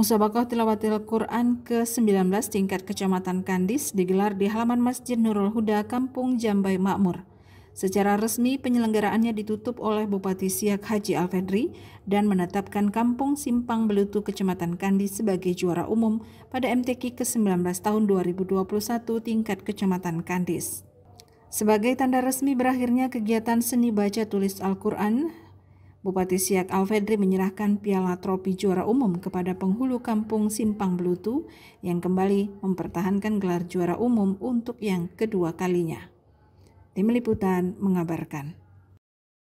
Musabakah Tilawatil Quran ke-19 tingkat Kecamatan Kandis digelar di halaman Masjid Nurul Huda, Kampung Jambai Makmur. Secara resmi penyelenggaraannya ditutup oleh Bupati Siak Haji Alfedri dan menetapkan Kampung Simpang Belutu Kecamatan Kandis sebagai juara umum pada MTQ ke-19 tahun 2021 tingkat Kecamatan Kandis. Sebagai tanda resmi berakhirnya kegiatan seni baca tulis Al-Quran Bupati Siak Alfedri menyerahkan piala tropi juara umum kepada penghulu kampung Simpang Belutu yang kembali mempertahankan gelar juara umum untuk yang kedua kalinya. Tim Liputan mengabarkan.